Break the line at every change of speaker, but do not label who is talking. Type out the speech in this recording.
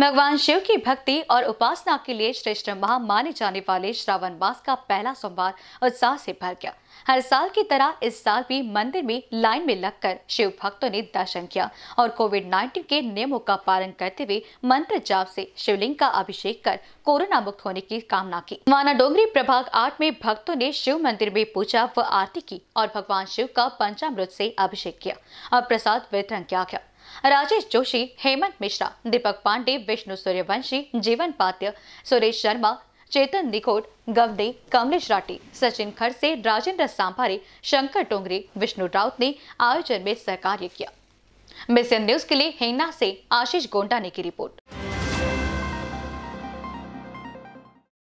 भगवान शिव की भक्ति और उपासना के लिए श्रेष्ठ माह माने जाने वाले श्रावण मास का पहला सोमवार उत्साह से भर गया हर साल की तरह इस साल भी मंदिर में लाइन में लगकर शिव भक्तों ने दर्शन किया और कोविड 19 के नियमों का पालन करते हुए मंत्र जाप से शिवलिंग का अभिषेक कर कोरोना मुक्त होने की कामना की माना डोंगरी प्रभाग आठ में भक्तों ने शिव मंदिर में पूजा व आरती की और भगवान शिव का पंचामृत से अभिषेक किया और प्रसाद वितरण किया गया राजेश जोशी हेमंत मिश्रा दीपक पांडे विष्णु सूर्यवंशी जीवन पात्य सुरेश शर्मा चेतन निकोट गवदे कमलेश राठी सचिन खड़से राजेंद्र सांभारे शंकर टोंगरे विष्णु राउत ने आयोजन में सहकार्य किया मिशन न्यूज के लिए हेना से आशीष गोंडा ने की रिपोर्ट